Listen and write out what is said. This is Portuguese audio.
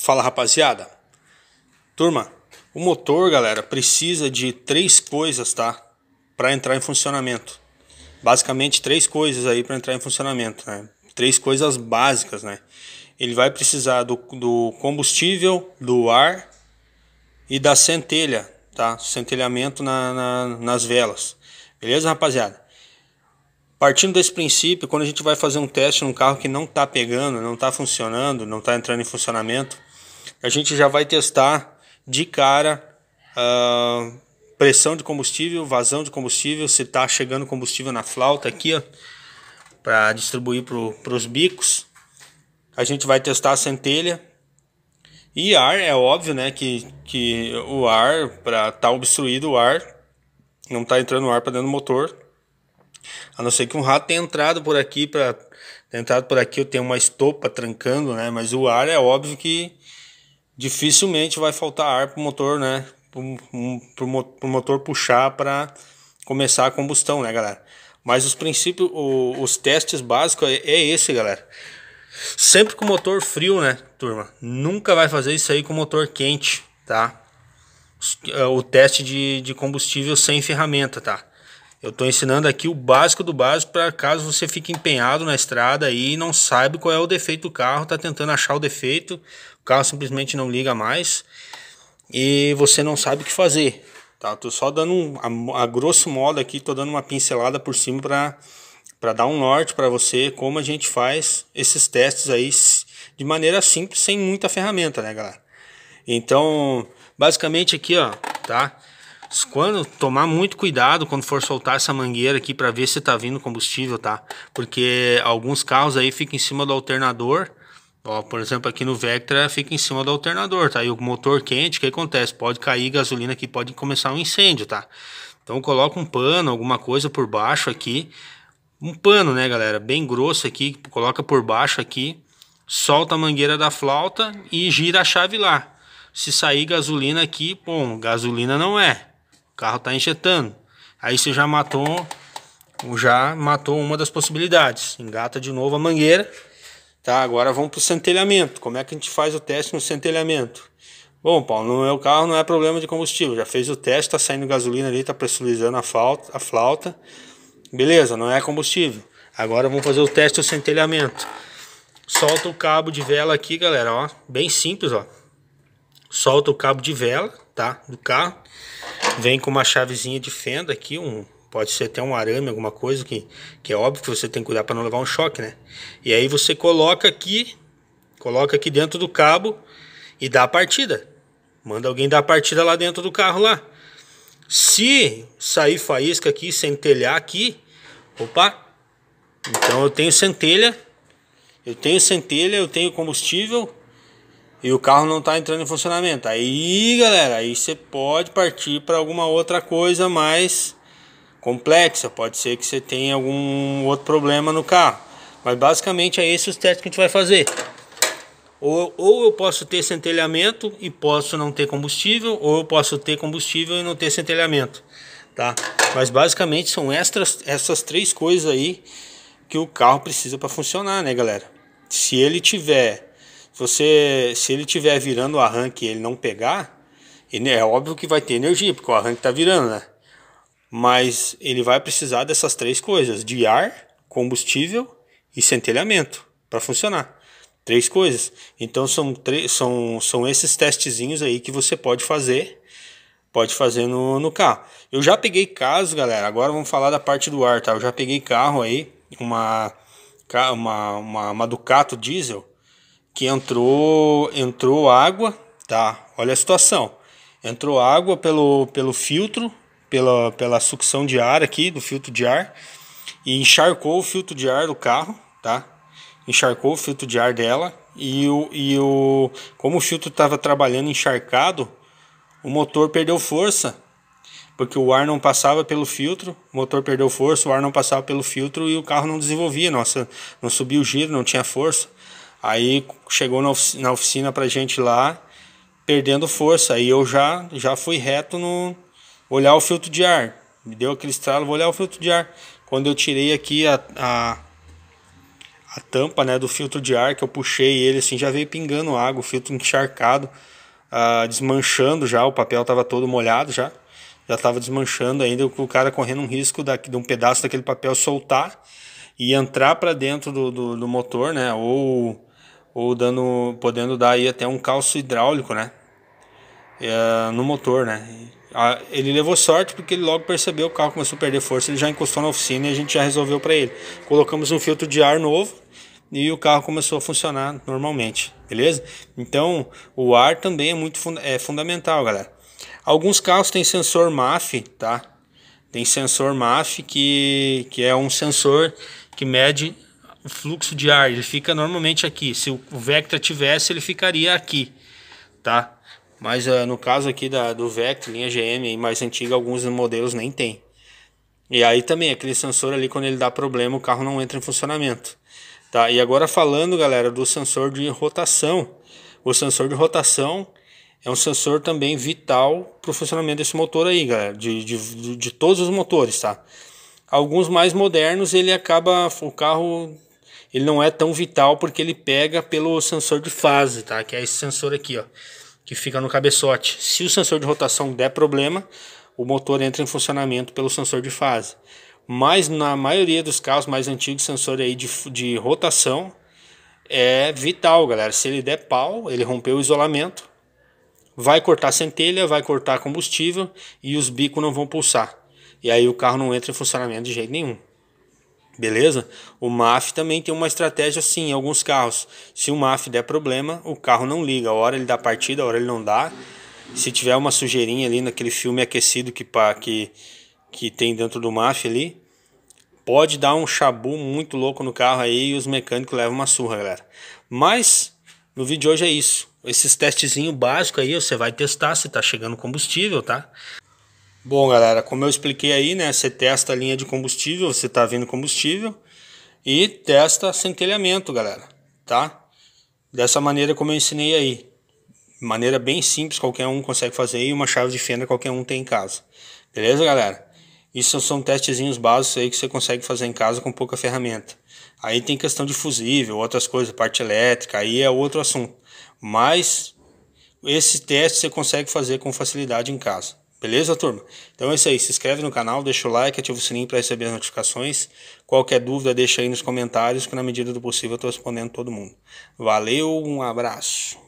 Fala rapaziada, turma, o motor, galera, precisa de três coisas, tá? Para entrar em funcionamento. Basicamente três coisas aí para entrar em funcionamento, né? Três coisas básicas, né? Ele vai precisar do, do combustível, do ar e da centelha, tá? Centelhamento na, na, nas velas. Beleza, rapaziada? Partindo desse princípio, quando a gente vai fazer um teste num carro que não está pegando, não está funcionando, não está entrando em funcionamento, a gente já vai testar de cara uh, pressão de combustível, vazão de combustível, se está chegando combustível na flauta aqui, para distribuir para os bicos. A gente vai testar a centelha. E ar, é óbvio, né, que, que o ar, para estar tá obstruído o ar, não está entrando ar para dentro do motor. A não ser que um rato tenha entrado por aqui, para entrado por aqui eu tenho uma estopa trancando, né, mas o ar é óbvio que dificilmente vai faltar ar para o motor, né? Para o motor puxar para começar a combustão, né, galera? Mas os princípios, o, os testes básicos é, é esse, galera. Sempre com motor frio, né, turma? Nunca vai fazer isso aí com motor quente, tá? É, o teste de, de combustível sem ferramenta, tá? Eu estou ensinando aqui o básico do básico para caso você fique empenhado na estrada e não saiba qual é o defeito do carro, está tentando achar o defeito, o carro simplesmente não liga mais e você não sabe o que fazer. Tá, tô só dando um, a, a, grosso modo aqui, tô dando uma pincelada por cima para para dar um norte para você como a gente faz esses testes aí de maneira simples, sem muita ferramenta, né, galera? Então, basicamente aqui, ó, tá? Quando tomar muito cuidado quando for soltar essa mangueira aqui para ver se tá vindo combustível, tá? Porque alguns carros aí ficam em cima do alternador. Ó, por exemplo, aqui no Vectra fica em cima do alternador, tá? E o motor quente, o que acontece? Pode cair gasolina aqui, pode começar um incêndio, tá? Então coloca um pano, alguma coisa por baixo aqui. Um pano, né, galera? Bem grosso aqui, coloca por baixo aqui. Solta a mangueira da flauta e gira a chave lá. Se sair gasolina aqui, bom, gasolina não é carro está injetando. Aí você já matou, já matou uma das possibilidades. Engata de novo a mangueira. Tá, agora vamos para o centelhamento. Como é que a gente faz o teste no centelhamento? Bom, Paulo, no meu carro não é problema de combustível. Já fez o teste, está saindo gasolina ali, está pressurizando a, falta, a flauta. Beleza, não é combustível. Agora vamos fazer o teste do centelhamento. Solta o cabo de vela aqui, galera, ó. Bem simples, ó. Solta o cabo de vela, tá? Do carro. Vem com uma chavezinha de fenda aqui, um, pode ser até um arame, alguma coisa que, que é óbvio que você tem que cuidar para não levar um choque, né? E aí você coloca aqui, coloca aqui dentro do cabo e dá a partida. Manda alguém dar a partida lá dentro do carro lá. Se sair faísca aqui, centelhar aqui, opa, então eu tenho centelha, eu tenho centelha, eu tenho combustível, e o carro não está entrando em funcionamento. Aí, galera, aí você pode partir para alguma outra coisa mais complexa. Pode ser que você tenha algum outro problema no carro. Mas basicamente é esse os testes que a gente vai fazer. Ou, ou eu posso ter centelhamento e posso não ter combustível, ou eu posso ter combustível e não ter centelhamento, tá? Mas basicamente são estas, essas três coisas aí que o carro precisa para funcionar, né, galera? Se ele tiver você, se ele tiver virando o arranque e ele não pegar, é óbvio que vai ter energia, porque o arranque está virando, né? Mas ele vai precisar dessas três coisas: de ar, combustível e centelhamento para funcionar. Três coisas. Então são, são, são esses testezinhos aí que você pode fazer. Pode fazer no, no carro. Eu já peguei casos, galera. Agora vamos falar da parte do ar, tá? Eu já peguei carro aí, uma, uma, uma, uma Ducato diesel que entrou entrou água, tá? Olha a situação. Entrou água pelo, pelo filtro, pela, pela sucção de ar aqui, do filtro de ar, e encharcou o filtro de ar do carro, tá? Encharcou o filtro de ar dela e o, e o como o filtro estava trabalhando encharcado, o motor perdeu força porque o ar não passava pelo filtro, o motor perdeu força, o ar não passava pelo filtro e o carro não desenvolvia, nossa, não subia o giro, não tinha força. Aí chegou na oficina, na oficina pra gente lá, perdendo força. Aí eu já, já fui reto no olhar o filtro de ar. Me deu aquele estralo, vou olhar o filtro de ar. Quando eu tirei aqui a, a, a tampa né, do filtro de ar, que eu puxei ele assim, já veio pingando água, o filtro encharcado, ah, desmanchando já, o papel estava todo molhado já. Já estava desmanchando ainda, o cara correndo um risco da, de um pedaço daquele papel soltar e entrar para dentro do, do, do motor, né? Ou ou dando, podendo dar aí até um calço hidráulico, né? É, no motor, né? Ele levou sorte porque ele logo percebeu o carro começou a perder força, ele já encostou na oficina e a gente já resolveu para ele. Colocamos um filtro de ar novo e o carro começou a funcionar normalmente, beleza? Então o ar também é muito é fundamental, galera. Alguns carros têm sensor MAF, tá? Tem sensor MAF que, que é um sensor que mede o fluxo de ar ele fica normalmente aqui. Se o Vectra tivesse, ele ficaria aqui, tá? Mas uh, no caso aqui da, do Vectra, linha GM mais antiga, alguns modelos nem tem. E aí também, aquele sensor ali, quando ele dá problema, o carro não entra em funcionamento. Tá? E agora falando, galera, do sensor de rotação. O sensor de rotação é um sensor também vital para o funcionamento desse motor aí, galera. De, de, de todos os motores, tá? Alguns mais modernos, ele acaba, o carro ele não é tão vital porque ele pega pelo sensor de fase, tá? Que é esse sensor aqui, ó, que fica no cabeçote. Se o sensor de rotação der problema, o motor entra em funcionamento pelo sensor de fase. Mas na maioria dos carros mais antigos, sensor aí de, de rotação é vital, galera. Se ele der pau, ele rompeu o isolamento, vai cortar centelha, vai cortar combustível e os bicos não vão pulsar. E aí o carro não entra em funcionamento de jeito nenhum. Beleza? O MAF também tem uma estratégia assim em alguns carros. Se o MAF der problema, o carro não liga. A hora ele dá partida, a hora ele não dá. Se tiver uma sujeirinha ali naquele filme aquecido que, que, que tem dentro do MAF ali, pode dar um chabu muito louco no carro aí e os mecânicos levam uma surra, galera. Mas no vídeo de hoje é isso. Esses testezinho básico aí, você vai testar se está chegando combustível, tá? Bom, galera, como eu expliquei aí, né, você testa a linha de combustível, você está vendo combustível e testa centelhamento, galera, tá? Dessa maneira como eu ensinei aí. Maneira bem simples, qualquer um consegue fazer e uma chave de fenda qualquer um tem em casa. Beleza, galera? Isso são testezinhos básicos aí que você consegue fazer em casa com pouca ferramenta. Aí tem questão de fusível, outras coisas, parte elétrica, aí é outro assunto. Mas esse teste você consegue fazer com facilidade em casa. Beleza, turma? Então é isso aí. Se inscreve no canal, deixa o like, ativa o sininho para receber as notificações. Qualquer dúvida, deixa aí nos comentários que, na medida do possível, eu estou respondendo todo mundo. Valeu, um abraço.